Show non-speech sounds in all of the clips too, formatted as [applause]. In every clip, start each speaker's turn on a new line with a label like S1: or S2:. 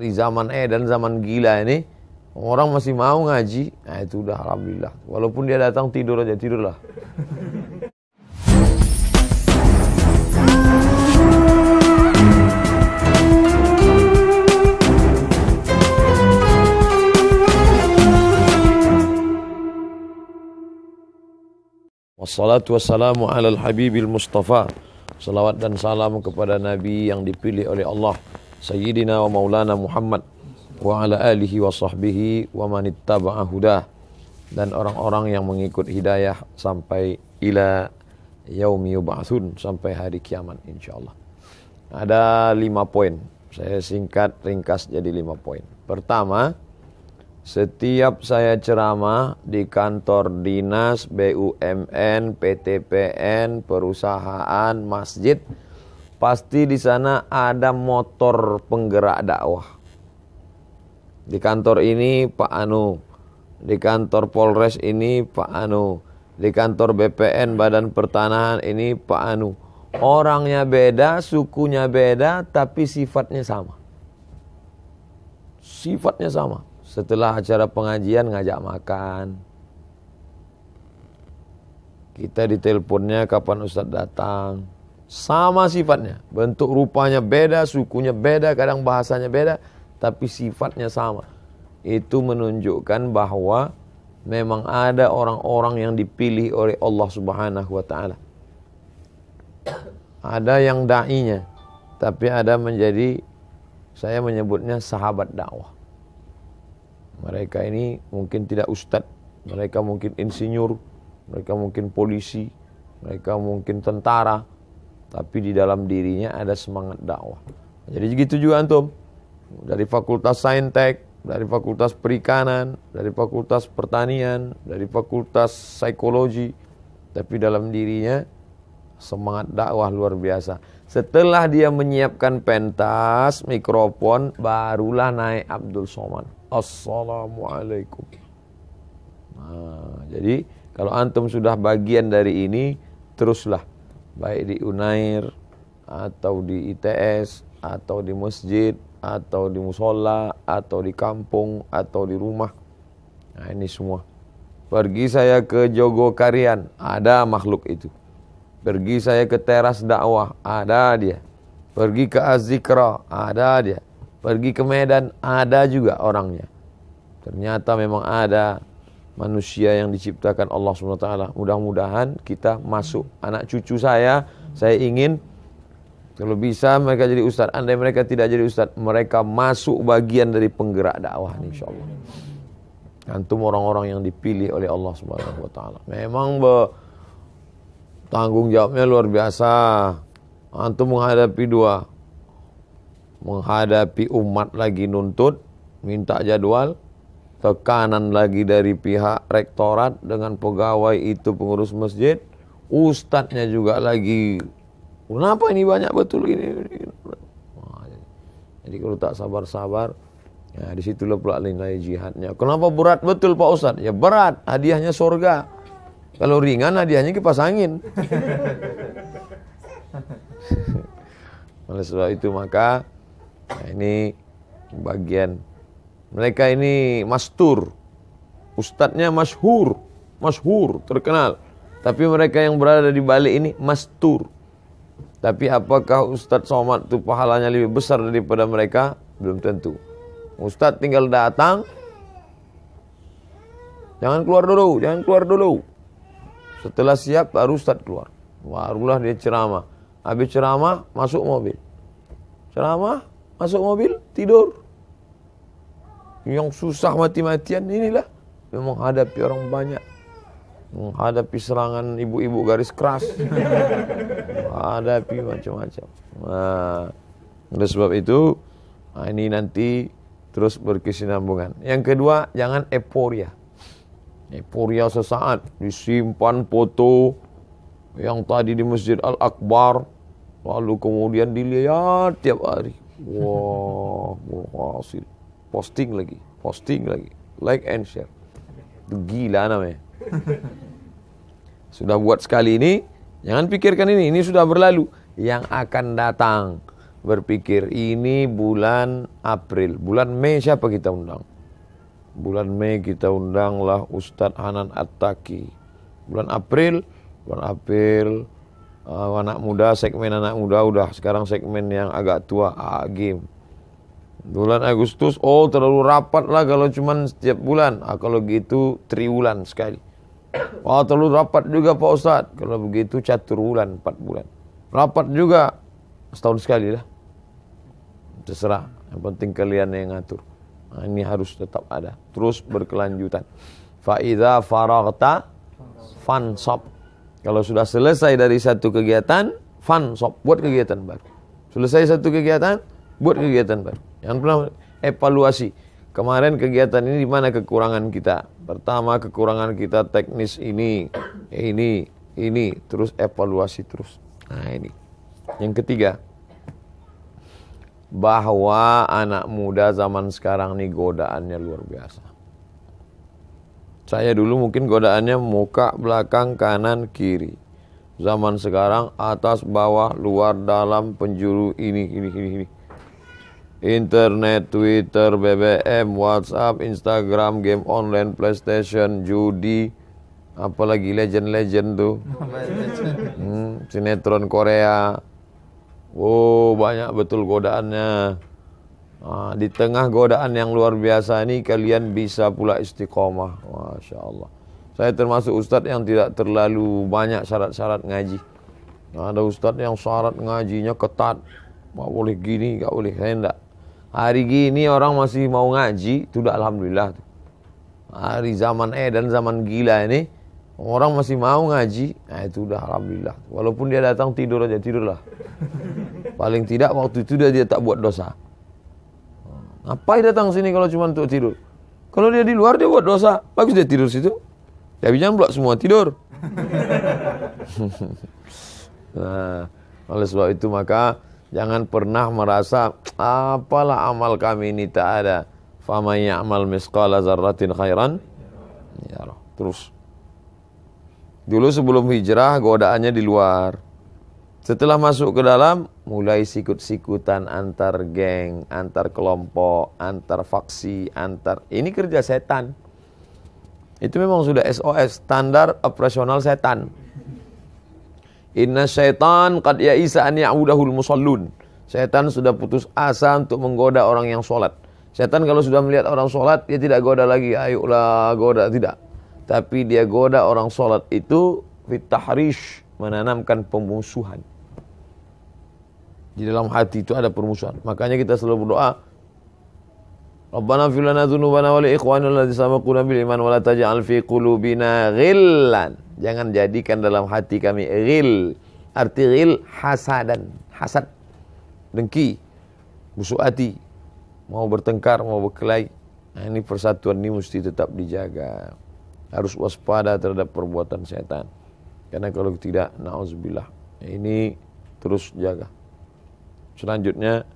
S1: Di zaman edan, eh, zaman gila ini, orang masih mau ngaji, nah itu udah alhamdulillah. Walaupun dia datang tidur aja, tidurlah. Wassalatu wassalamu alal habibil mustafa Salawat dan salam kepada Nabi yang dipilih oleh Allah Sayyidina wa Maulana Muhammad wa ala alihi wa sahbihi wa man ittaba'a hudah dan orang-orang yang mengikut hidayah sampai ila yaumi yub'atsun sampai hari kiamat insyaallah. Ada lima poin. Saya singkat ringkas jadi lima poin. Pertama, setiap saya ceramah di kantor dinas, BUMN, PTPN, perusahaan, masjid, Pasti di sana ada motor penggerak dakwah. Di kantor ini Pak Anu, di kantor Polres ini Pak Anu, di kantor BPN Badan Pertanahan ini Pak Anu. Orangnya beda, sukunya beda, tapi sifatnya sama. Sifatnya sama. Setelah acara pengajian ngajak makan, kita diteleponnya kapan Ustadz datang sama sifatnya. Bentuk rupanya beda, sukunya beda, kadang bahasanya beda, tapi sifatnya sama. Itu menunjukkan bahwa memang ada orang-orang yang dipilih oleh Allah Subhanahu wa taala. Ada yang dai tapi ada menjadi saya menyebutnya sahabat dakwah. Mereka ini mungkin tidak ustadz, mereka mungkin insinyur, mereka mungkin polisi, mereka mungkin tentara, tapi di dalam dirinya ada semangat dakwah. Jadi gitu juga antum. Dari Fakultas Saintek, dari Fakultas Perikanan, dari Fakultas Pertanian, dari Fakultas Psikologi, tapi dalam dirinya semangat dakwah luar biasa. Setelah dia menyiapkan pentas, mikrofon, barulah naik Abdul Somad. Assalamualaikum. Nah, jadi kalau antum sudah bagian dari ini, teruslah baik di Unair atau di ITS atau di masjid atau di musola atau di kampung atau di rumah. Nah, ini semua. Pergi saya ke Jogokarian, ada makhluk itu. Pergi saya ke teras dakwah, ada dia. Pergi ke Azikra, ada dia. Pergi ke Medan, ada juga orangnya. Ternyata memang ada manusia yang diciptakan Allah SWT. Mudah-mudahan kita masuk anak cucu saya. Saya ingin kalau bisa mereka jadi ustadz. Andai mereka tidak jadi ustadz, mereka masuk bagian dari penggerak dakwah insya Allah. Antum orang-orang yang dipilih oleh Allah Subhanahu wa taala. Memang be, tanggung jawabnya luar biasa. Antum menghadapi dua menghadapi umat lagi nuntut, minta jadwal, tekanan lagi dari pihak rektorat dengan pegawai itu pengurus masjid, ustadznya juga lagi, kenapa ini banyak betul ini? jadi kalau tak sabar-sabar, ya disitulah pula nilai jihadnya. Kenapa berat betul Pak Ustadz? Ya berat, hadiahnya surga. Kalau ringan hadiahnya kipas angin. [laughs] Oleh sebab itu maka ya, ini bagian mereka ini mastur. Ustadznya masyhur, masyhur, terkenal. Tapi mereka yang berada di balik ini mastur. Tapi apakah Ustadz Somad itu pahalanya lebih besar daripada mereka? Belum tentu. Ustadz tinggal datang. Jangan keluar dulu, jangan keluar dulu. Setelah siap baru Ustadz keluar. Barulah dia ceramah. Habis ceramah masuk mobil. Ceramah masuk mobil tidur yang susah mati-matian inilah yang menghadapi orang banyak menghadapi serangan ibu-ibu garis keras menghadapi macam-macam nah, oleh sebab itu nah ini nanti terus berkesinambungan yang kedua jangan euforia euforia sesaat disimpan foto yang tadi di Masjid Al-Akbar lalu kemudian dilihat tiap hari wah wow, berhasil posting lagi posting lagi like and share itu gila namanya eh. [laughs] sudah buat sekali ini jangan pikirkan ini ini sudah berlalu yang akan datang berpikir ini bulan April bulan Mei siapa kita undang bulan Mei kita undanglah Ustadz Hanan Attaki bulan April bulan April uh, anak muda segmen anak muda udah sekarang segmen yang agak tua A ah, game Bulan Agustus, oh terlalu rapat lah kalau cuma setiap bulan. Ah, kalau gitu triwulan sekali. Wah oh, terlalu rapat juga Pak Ustadz. Kalau begitu catur bulan, empat bulan. Rapat juga setahun sekali lah. Terserah, yang penting kalian yang ngatur. Nah, ini harus tetap ada, terus berkelanjutan. Faida Fa'idha faragta fansop. Kalau sudah selesai dari satu kegiatan, fansop, buat kegiatan baru. Selesai satu kegiatan, buat kegiatan baru. Yang pertama evaluasi. Kemarin kegiatan ini di mana kekurangan kita? Pertama kekurangan kita teknis ini, ini, ini, terus evaluasi terus. Nah ini. Yang ketiga, bahwa anak muda zaman sekarang nih godaannya luar biasa. Saya dulu mungkin godaannya muka, belakang, kanan, kiri. Zaman sekarang atas, bawah, luar, dalam, penjuru, ini, ini, ini, ini internet, Twitter, BBM, WhatsApp, Instagram, game online, PlayStation, judi, apalagi legend-legend tuh. hmm, sinetron Korea. Wow, banyak betul godaannya. Nah, di tengah godaan yang luar biasa ini kalian bisa pula istiqomah. Masya Allah. Saya termasuk ustadz yang tidak terlalu banyak syarat-syarat ngaji. Nah, ada ustadz yang syarat ngajinya ketat. Gak boleh gini, gak boleh enggak. Hari gini orang masih mau ngaji, itu udah alhamdulillah. Hari zaman eh dan zaman gila ini, orang masih mau ngaji, nah itu udah alhamdulillah. Walaupun dia datang tidur aja tidurlah. Paling tidak waktu itu dia, dia tak buat dosa. Apa Ngapain datang sini kalau cuma untuk tidur? Kalau dia di luar dia buat dosa, bagus dia tidur situ. Tapi jangan pula semua tidur. [laughs] nah, oleh sebab itu maka Jangan pernah merasa apalah amal kami ini tak ada. Faman ya'mal misqala zarratin khairan ya Terus. Dulu sebelum hijrah godaannya di luar. Setelah masuk ke dalam, mulai sikut-sikutan antar geng, antar kelompok, antar faksi, antar... Ini kerja setan. Itu memang sudah SOS, standar operasional setan. Inna syaitan qad ya'isa an ya'udahul musallun. Syaitan sudah putus asa untuk menggoda orang yang sholat. Setan kalau sudah melihat orang sholat, dia tidak goda lagi. Ayolah goda, tidak. Tapi dia goda orang sholat itu fitahrish, menanamkan pemusuhan. Di dalam hati itu ada permusuhan. Makanya kita selalu berdoa, Rabbana fil lana dzunubana wa li ikhwanina alladzina sabaquna bil iman wa la taj'al fi qulubina ghillan. Jangan jadikan dalam hati kami ghil. Arti ghil hasadan, hasad, dengki, busuk hati, mau bertengkar, mau berkelahi. Nah, ini persatuan ini mesti tetap dijaga. Harus waspada terhadap perbuatan setan. Karena kalau tidak, naudzubillah Ini terus jaga. Selanjutnya,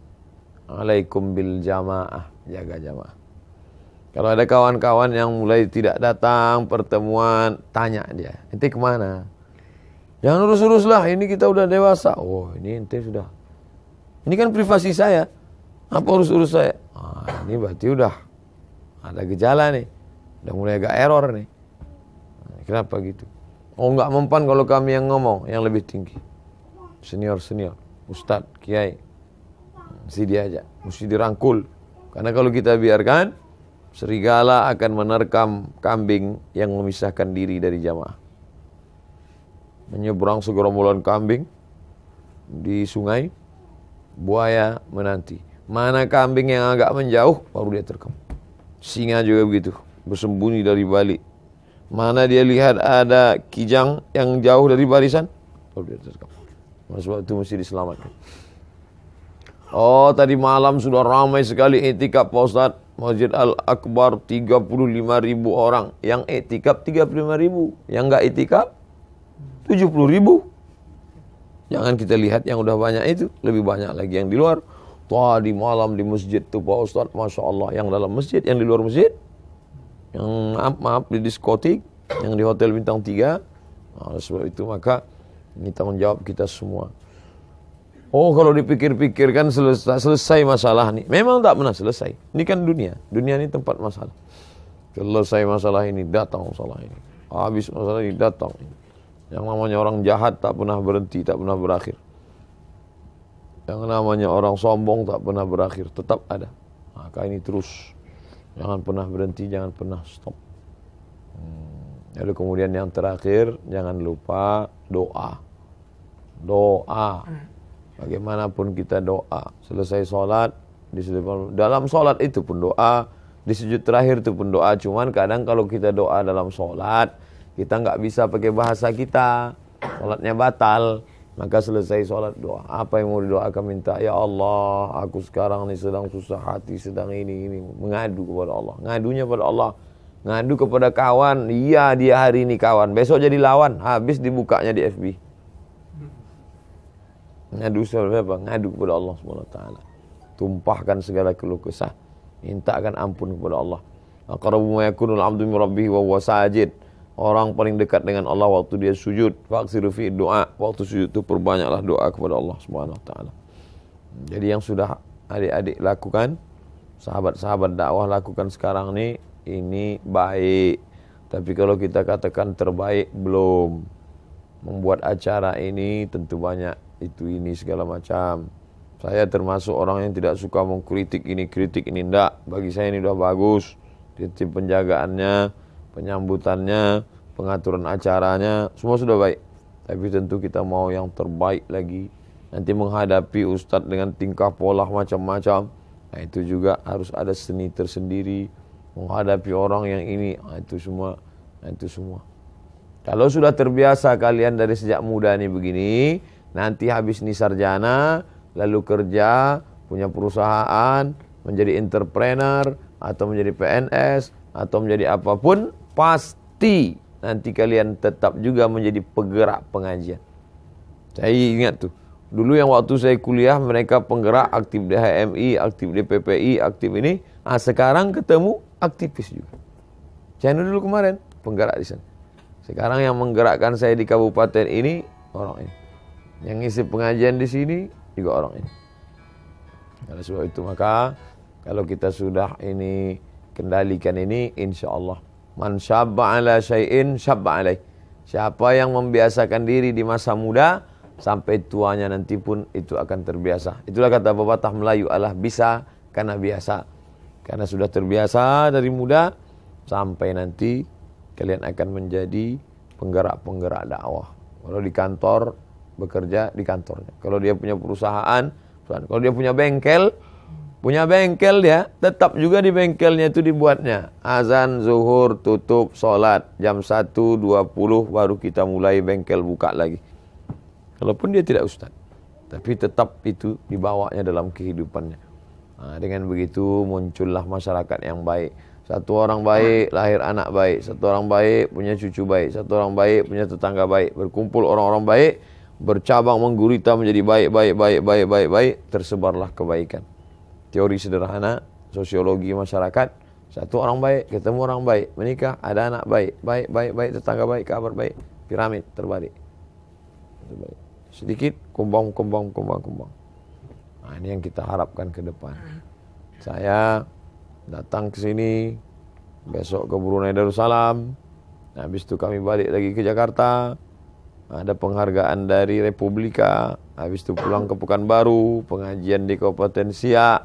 S1: alaikum bil jamaah jaga jamaah. Kalau ada kawan-kawan yang mulai tidak datang pertemuan, tanya dia, ente kemana? Jangan urus-urus lah, ini kita udah dewasa. Oh, ini ente sudah. Ini kan privasi saya. Apa urus-urus saya? Ah, ini berarti udah ada gejala nih. Udah mulai agak error nih. Nah, kenapa gitu? Oh, nggak mempan kalau kami yang ngomong, yang lebih tinggi. Senior-senior, ustadz, kiai. Mesti hmm, dia aja, mesti dirangkul. Karena kalau kita biarkan, serigala akan menerkam kambing yang memisahkan diri dari jamaah. Menyeberang segerombolan kambing di sungai, buaya menanti. Mana kambing yang agak menjauh, baru dia terkam. Singa juga begitu, bersembunyi dari balik. Mana dia lihat ada kijang yang jauh dari barisan, baru dia terkam. Sebab itu mesti diselamatkan. Oh tadi malam sudah ramai sekali etikap Pak Ustadz. Masjid Al-Akbar 35 ribu orang. Yang etikap 35 ribu. Yang nggak etikap 70 ribu. Jangan kita lihat yang udah banyak itu. Lebih banyak lagi yang di luar. Tadi malam di masjid tuh Pak Ustadz. Masya Allah. Yang dalam masjid, yang di luar masjid. Yang maaf, maaf di diskotik. Yang di hotel bintang 3. Nah, sebab itu maka ini tanggung jawab kita semua. Oh kalau dipikir-pikir kan selesai, selesai masalah nih. Memang tak pernah selesai. Ini kan dunia. Dunia ini tempat masalah. Selesai masalah ini, datang masalah ini. Habis masalah ini, datang. Yang namanya orang jahat tak pernah berhenti, tak pernah berakhir. Yang namanya orang sombong tak pernah berakhir, tetap ada. Maka ini terus. Jangan pernah berhenti, jangan pernah stop. Hmm. Lalu kemudian yang terakhir, jangan lupa doa. Doa. Hmm. Bagaimanapun kita doa, selesai sholat, di dalam sholat itu pun doa, di sujud terakhir itu pun doa. Cuman kadang kalau kita doa dalam sholat, kita nggak bisa pakai bahasa kita, sholatnya batal. Maka selesai sholat doa. Apa yang mau didoakan minta? Ya Allah, aku sekarang ini sedang susah hati, sedang ini, ini. Mengadu kepada Allah. Ngadunya kepada Allah. Ngadu kepada kawan. Iya, dia hari ini kawan. Besok jadi lawan. Habis dibukanya di FB. Ngadu siapa? Ngadu kepada Allah subhanahu taala Tumpahkan segala keluh kesah. Mintakan ampun kepada Allah. Aqrabu ma yakunul abdu min rabbih wa huwa sajid. Orang paling dekat dengan Allah waktu dia sujud. Faksiru fi doa. Waktu sujud itu perbanyaklah doa kepada Allah Subhanahu wa taala. Jadi yang sudah adik-adik lakukan, sahabat-sahabat dakwah lakukan sekarang ini ini baik. Tapi kalau kita katakan terbaik belum. Membuat acara ini tentu banyak itu ini segala macam. Saya termasuk orang yang tidak suka mengkritik ini kritik ini ndak. Bagi saya ini sudah bagus. Titip penjagaannya, penyambutannya, pengaturan acaranya, semua sudah baik. Tapi tentu kita mau yang terbaik lagi. Nanti menghadapi ustadz dengan tingkah pola macam-macam. Nah itu juga harus ada seni tersendiri. Menghadapi orang yang ini, nah, itu semua, nah, itu semua. Kalau sudah terbiasa kalian dari sejak muda ini begini, Nanti habis ini sarjana, lalu kerja, punya perusahaan, menjadi entrepreneur, atau menjadi PNS, atau menjadi apapun, pasti nanti kalian tetap juga menjadi penggerak pengajian. Saya ingat tuh, dulu yang waktu saya kuliah mereka penggerak aktif DHMI, aktif DPPI, aktif ini. Nah, sekarang ketemu aktivis juga. Saya dulu kemarin penggerak di sana. Sekarang yang menggerakkan saya di kabupaten ini orang ini yang ngisi pengajian di sini juga orang ini. Oleh sebab itu maka kalau kita sudah ini kendalikan ini insya Allah. Man syabba ala syai'in syabba alaih. Siapa yang membiasakan diri di masa muda sampai tuanya nanti pun itu akan terbiasa. Itulah kata pepatah Melayu Allah bisa karena biasa. Karena sudah terbiasa dari muda sampai nanti kalian akan menjadi penggerak-penggerak dakwah. Kalau di kantor bekerja di kantornya. Kalau dia punya perusahaan, perusahaan. kalau dia punya bengkel, punya bengkel ya tetap juga di bengkelnya itu dibuatnya. Azan, zuhur, tutup, sholat. Jam 1.20 baru kita mulai bengkel buka lagi. Kalaupun dia tidak ustadz. Tapi tetap itu dibawanya dalam kehidupannya. Nah, dengan begitu muncullah masyarakat yang baik. Satu orang baik, lahir anak baik. Satu orang baik, punya cucu baik. Satu orang baik, punya tetangga baik. Berkumpul orang-orang baik, bercabang menggurita menjadi baik, baik, baik, baik, baik, baik, tersebarlah kebaikan. Teori sederhana, sosiologi masyarakat, satu orang baik, ketemu orang baik, menikah, ada anak baik, baik, baik, baik, tetangga baik, kabar baik, piramid terbalik. Sedikit, kumbang, kumbang, kumbang, kumbang. Nah, ini yang kita harapkan ke depan. Saya datang ke sini, besok ke Brunei Darussalam, nah, habis itu kami balik lagi ke Jakarta, ada penghargaan dari Republika, habis itu pulang ke Pekanbaru, pengajian di Kabupaten Siak,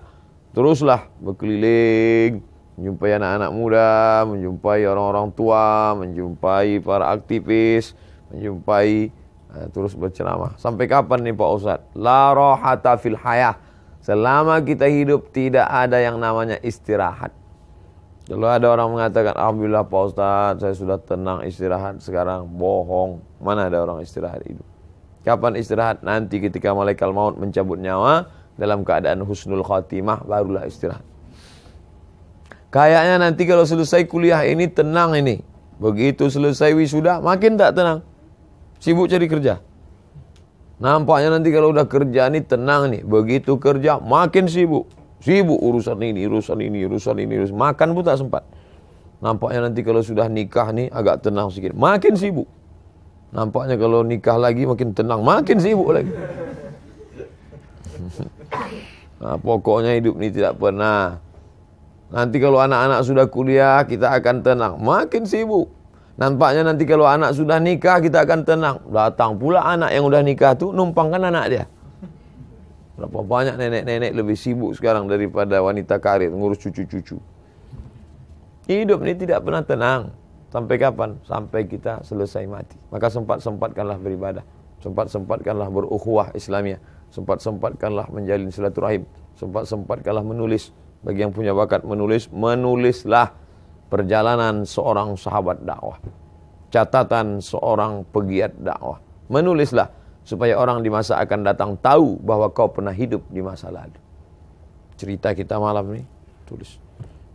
S1: teruslah berkeliling, menjumpai anak-anak muda, menjumpai orang-orang tua, menjumpai para aktivis, menjumpai uh, terus berceramah. Sampai kapan nih Pak Ustadz? La rohata fil hayah. Selama kita hidup tidak ada yang namanya istirahat. Lalu ada orang mengatakan, Alhamdulillah Pak Ustadz, saya sudah tenang istirahat. Sekarang bohong. Mana ada orang istirahat itu Kapan istirahat? Nanti ketika malaikat maut mencabut nyawa, dalam keadaan husnul khatimah, barulah istirahat. Kayaknya nanti kalau selesai kuliah ini tenang ini. Begitu selesai wisuda, makin tak tenang. Sibuk cari kerja. Nampaknya nanti kalau udah kerja ini tenang nih. Begitu kerja, makin sibuk. Sibuk urusan ini, urusan ini, urusan ini, urusan makan pun tak sempat. Nampaknya nanti kalau sudah nikah nih agak tenang sedikit. Makin sibuk. Nampaknya kalau nikah lagi makin tenang, makin sibuk lagi. Nah, [laughs] pokoknya hidup ini tidak pernah. Nanti kalau anak-anak sudah kuliah, kita akan tenang. Makin sibuk. Nampaknya nanti kalau anak sudah nikah, kita akan tenang. Datang pula anak yang sudah nikah tuh numpangkan anak dia. Berapa banyak nenek-nenek lebih sibuk sekarang daripada wanita karir ngurus cucu-cucu. Hidup ini tidak pernah tenang. Sampai kapan? Sampai kita selesai mati. Maka sempat-sempatkanlah beribadah. Sempat-sempatkanlah berukhuwah Islamnya, Sempat-sempatkanlah menjalin silaturahim. Sempat-sempatkanlah menulis. Bagi yang punya bakat menulis, menulislah perjalanan seorang sahabat dakwah. Catatan seorang pegiat dakwah. Menulislah supaya orang di masa akan datang tahu bahwa kau pernah hidup di masa lalu. Cerita kita malam ini tulis.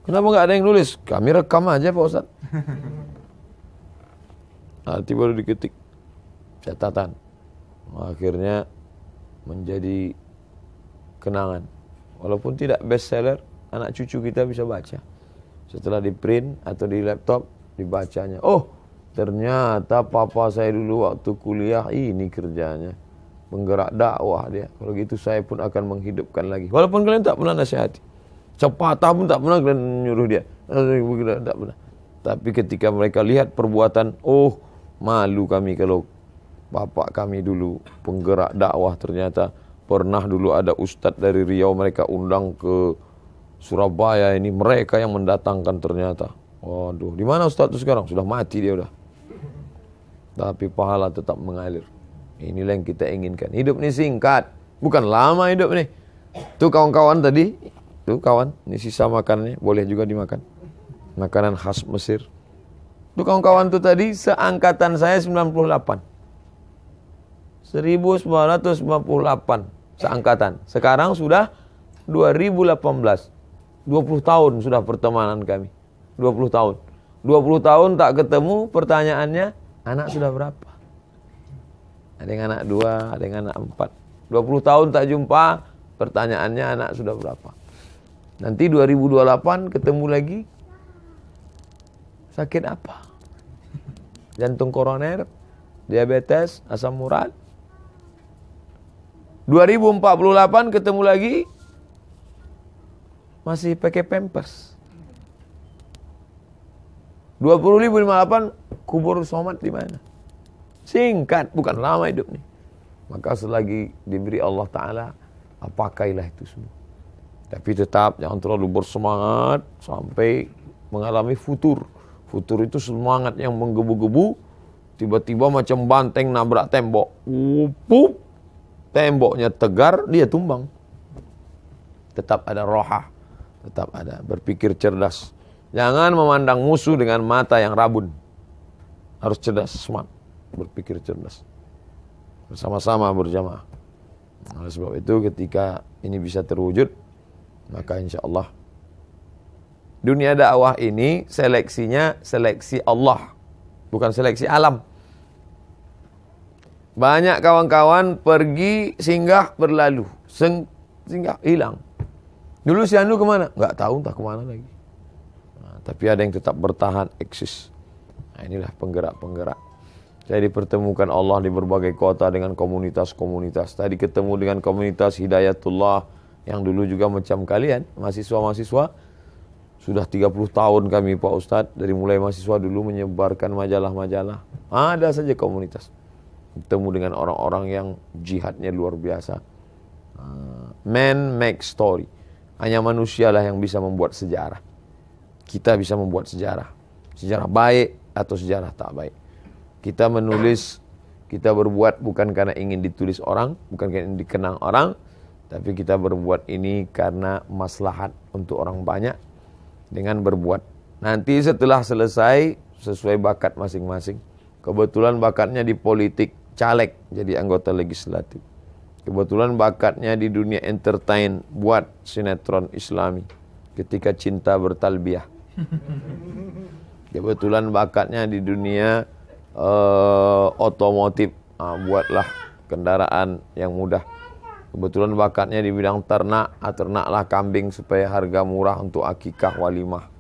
S1: Kenapa nggak ada yang nulis? Kami rekam aja Pak Ustaz. Nanti [laughs] baru diketik catatan. Akhirnya menjadi kenangan. Walaupun tidak bestseller, anak cucu kita bisa baca. Setelah di print atau di laptop, dibacanya. Oh, Ternyata papa saya dulu waktu kuliah ini kerjanya. Penggerak dakwah dia. Kalau gitu saya pun akan menghidupkan lagi. Walaupun kalian tak pernah nasihati. Cepatah pun tak pernah kalian nyuruh dia. Tak pernah. Tapi ketika mereka lihat perbuatan, oh malu kami kalau bapak kami dulu penggerak dakwah ternyata pernah dulu ada ustadz dari Riau mereka undang ke Surabaya ini mereka yang mendatangkan ternyata. Waduh, di mana ustadz itu sekarang? Sudah mati dia udah tapi pahala tetap mengalir. Inilah yang kita inginkan. Hidup ini singkat, bukan lama hidup ini. Tuh kawan-kawan tadi, tuh kawan, ini sisa makannya boleh juga dimakan. Makanan khas Mesir. Tuh kawan-kawan tuh tadi seangkatan saya 98. 1998 seangkatan. Sekarang sudah 2018. 20 tahun sudah pertemanan kami. 20 tahun. 20 tahun tak ketemu pertanyaannya Anak sudah berapa? Ada yang anak dua, ada yang anak empat. 20 tahun tak jumpa, pertanyaannya anak sudah berapa? Nanti 2028 ketemu lagi, sakit apa? Jantung koroner, diabetes, asam urat. 2048 ketemu lagi, masih pakai pampers. 2058 kubur Somad di mana? Singkat, bukan lama hidup nih. Maka selagi diberi Allah Ta'ala, apakailah itu semua. Tapi tetap jangan terlalu bersemangat sampai mengalami futur. Futur itu semangat yang menggebu-gebu, tiba-tiba macam banteng nabrak tembok. Upup, temboknya tegar, dia tumbang. Tetap ada rohah, tetap ada berpikir cerdas. Jangan memandang musuh dengan mata yang rabun harus cerdas, smart, berpikir cerdas. Bersama-sama berjamaah. Oleh sebab itu ketika ini bisa terwujud, maka insya Allah dunia dakwah ini seleksinya seleksi Allah, bukan seleksi alam. Banyak kawan-kawan pergi singgah berlalu, Seng, singgah hilang. Dulu si Anu kemana? Gak tahu entah kemana lagi. Nah, tapi ada yang tetap bertahan eksis. Nah, inilah penggerak-penggerak. Saya dipertemukan Allah di berbagai kota dengan komunitas-komunitas. Tadi ketemu dengan komunitas Hidayatullah yang dulu juga macam kalian, mahasiswa-mahasiswa. Sudah 30 tahun kami Pak Ustadz, dari mulai mahasiswa dulu menyebarkan majalah-majalah. Ada saja komunitas. Ketemu dengan orang-orang yang jihadnya luar biasa. Ah, man make story. Hanya manusialah yang bisa membuat sejarah. Kita bisa membuat sejarah. Sejarah baik, atau sejarah tak baik. Kita menulis, kita berbuat bukan karena ingin ditulis orang, bukan karena ingin dikenang orang, tapi kita berbuat ini karena maslahat untuk orang banyak dengan berbuat. Nanti setelah selesai sesuai bakat masing-masing. Kebetulan bakatnya di politik, caleg jadi anggota legislatif. Kebetulan bakatnya di dunia entertain, buat sinetron islami. Ketika cinta bertalbiah. [laughs] kebetulan bakatnya di dunia uh, otomotif uh, buatlah kendaraan yang mudah kebetulan bakatnya di bidang ternak uh, ternaklah kambing supaya harga murah untuk akikah walimah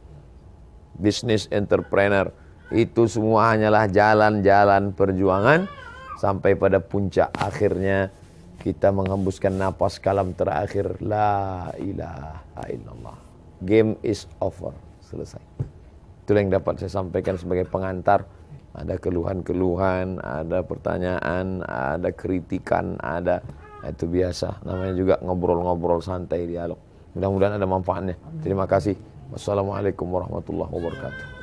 S1: bisnis entrepreneur itu semua hanyalah jalan-jalan perjuangan sampai pada puncak akhirnya kita menghembuskan napas kalam terakhir la ilaha illallah game is over selesai Itulah yang dapat saya sampaikan sebagai pengantar. Ada keluhan-keluhan, ada pertanyaan, ada kritikan, ada nah, itu biasa. Namanya juga ngobrol-ngobrol santai dialog. Mudah-mudahan ada manfaatnya. Terima kasih. Wassalamualaikum warahmatullahi wabarakatuh.